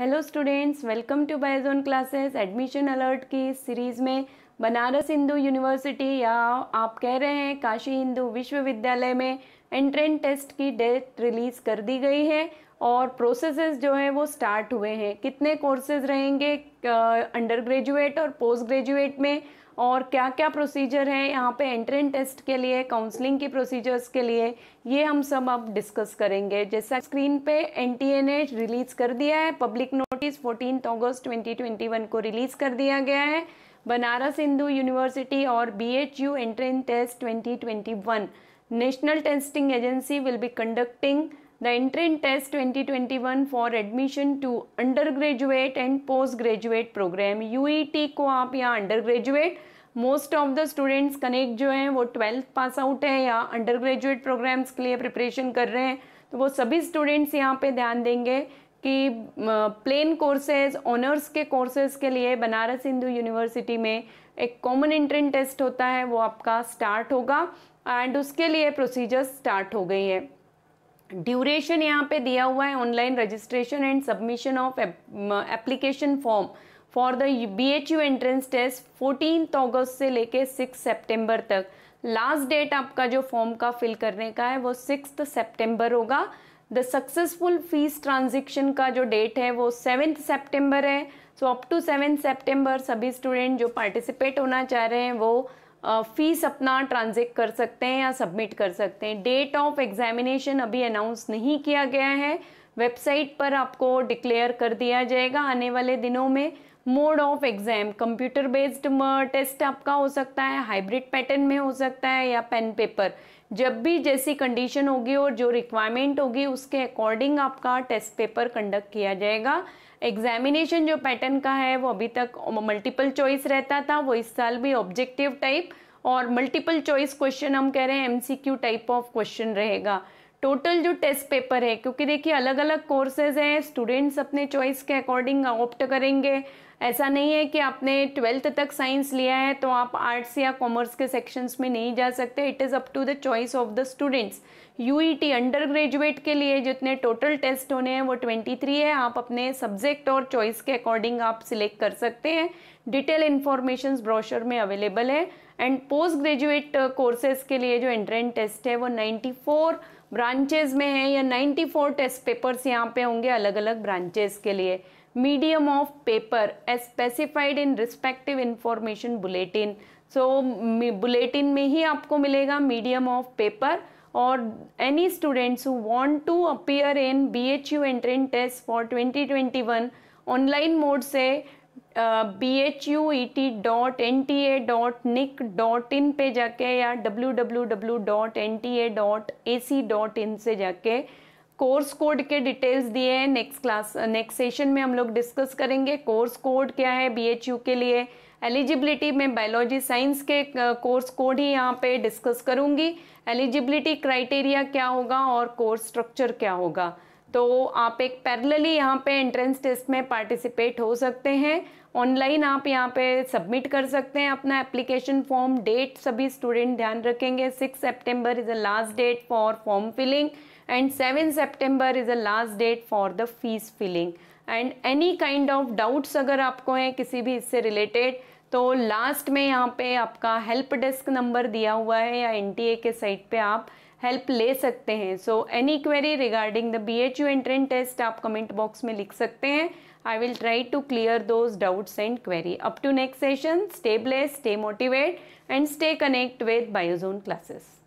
hello students welcome to Biozone classes admission alert की series में Banaras Hindu university या आप कह रहे हैं काशी हिंदू विश्वविद्यालय में एंट्रेंस टेस्ट की डेट रिलीज़ कर दी गई है और प्रोसेसेस जो हैं वो स्टार्ट हुए हैं कितने कोर्सेज रहेंगे अंडर uh, ग्रेजुएट और पोस्ट ग्रेजुएट में और क्या क्या प्रोसीजर है यहाँ पे एंट्रेंस टेस्ट के लिए काउंसलिंग की प्रोसीजर्स के लिए ये हम सब अब डिस्कस करेंगे जैसा स्क्रीन पे एन ने रिलीज़ कर दिया है पब्लिक नोटिस फोर्टीन अगस्त 2021 को रिलीज़ कर दिया गया है बनारस हिंदू यूनिवर्सिटी और B H U entrance test twenty national testing agency will be conducting the entrance test 2021 for admission to under graduate and post graduate programme you को आप या under graduate most of the students connect जो हैं वो twelfth pass out है या under graduate programmes के लिए प्रिपरेशन कर रहे हैं तो वो सभी स्टूडेंट्स यहाँ पे ध्यान देंगे कि प्लेन कोर्सेज ऑनर्स के कोर्सेज के लिए बनारस हिंदू यूनिवर्सिटी में एक कॉमन एंट्रेंस टेस्ट होता है वो आपका स्टार्ट होगा एंड उसके लिए प्रोसीजर्स स्टार्ट हो गई है ड्यूरेशन यहाँ पे दिया हुआ है online registration and submission of application form for the B H U entrance test fourteen अगस्त से लेके सिक्स सितंबर तक लास्ट डेट आपका जो फॉर्म का फिल करने का है वो सिक्स सितंबर होगा द सक्सेसफुल फीस ट्रांजेक्शन का जो डेट है वो सेवेंथ सेप्टेम्बर है so up to seven September सभी स्टूडेंट जो पार्टिसिपेट होना चाह रहे हैं वो फीस अपना ट्रांजेक्ट कर सकते हैं या सबमिट कर सकते हैं डेट ऑफ एग्जामिनेशन अभी अनाउंस नहीं किया गया है वेबसाइट पर आपको डिक्लेयर कर दिया जाएगा आने वाले दिनों में mode of exam computer based test आपका हो सकता है हाइब्रिड पैटर्न में हो सकता है या पेन पेपर जब भी जैसी कंडीशन होगी और जो रिक्वायरमेंट होगी उसके अकॉर्डिंग आपका टेस्ट पेपर कंडक्ट किया जाएगा एग्जामिनेशन जो पैटर्न का है वो अभी तक मल्टीपल चॉइस रहता था वो इस साल भी ऑब्जेक्टिव टाइप और मल्टीपल चॉइस क्वेश्चन हम कह रहे हैं एमसीक्यू टाइप ऑफ क्वेश्चन रहेगा टोटल जो टेस्ट पेपर है क्योंकि देखिए अलग अलग कोर्सेज हैं स्टूडेंट्स अपने चॉइस के अकॉर्डिंग ऑप्ट करेंगे ऐसा नहीं है कि आपने ट्वेल्थ तक साइंस लिया है तो आप आर्ट्स या कॉमर्स के सेक्शंस में नहीं जा सकते it is up to the choice of the students U E T under graduate के लिए जितने टोटल टेस्ट होने हैं वो ट्वेंटी थ्री है आप अपने सब्जेक्ट और चॉइस के अकॉर्डिंग आप सिलेक्ट कर सकते हैं डिटेल इन्फॉर्मेशन ब्रोशर में अवेलेबल है एंड पोस्ट ग्रेजुएट कोर्सेज के लिए जो एंट्रेंस टेस्ट है वो नाइन्टी फोर ब्रांचेज में है या नाइन्टी फोर टेस्ट पेपर्स यहाँ पे होंगे अलग अलग ब्रांचेज के लिए medium of paper as specified in respective information bulletin so bulletin में ही आपको मिलेगा medium of paper और any students who want to appear in BHU entrance test for 2021 online mode से bhuet.nta.nic.in पे जाके या www.nta.ac.in से जाके कोर्स कोड के डिटेल्स दिए हैं नेक्स्ट क्लास नेक्स्ट सेशन में हम लोग डिस्कस करेंगे कोर्स कोड क्या है बीएचयू के लिए एलिजिबिलिटी में बायोलॉजी साइंस के कोर्स कोड ही यहाँ पे डिस्कस करूँगी एलिजिबिलिटी क्राइटेरिया क्या होगा और कोर्स स्ट्रक्चर क्या होगा तो आप एक पैरेलली यहाँ पे एंट्रेंस टेस्ट में पार्टिसिपेट हो सकते हैं ऑनलाइन आप यहाँ पे सबमिट कर सकते हैं अपना एप्लीकेशन फॉर्म डेट सभी स्टूडेंट ध्यान रखेंगे six September is a last date for form filling and seven September is a last date for the fees filling and any kind of doubts अगर आपको हैं किसी भी इससे रिलेटेड तो लास्ट में यहाँ पे आपका हेल्प डेस्क नंबर दिया हुआ है या एन के साइट पे आप हेल्प ले सकते हैं so any query regarding the B H U entrance test आप कमेंट बॉक्स में लिख सकते हैं I will try to clear those doubts and query up to next session stay bless stay motivate and stay connect with Biozone classes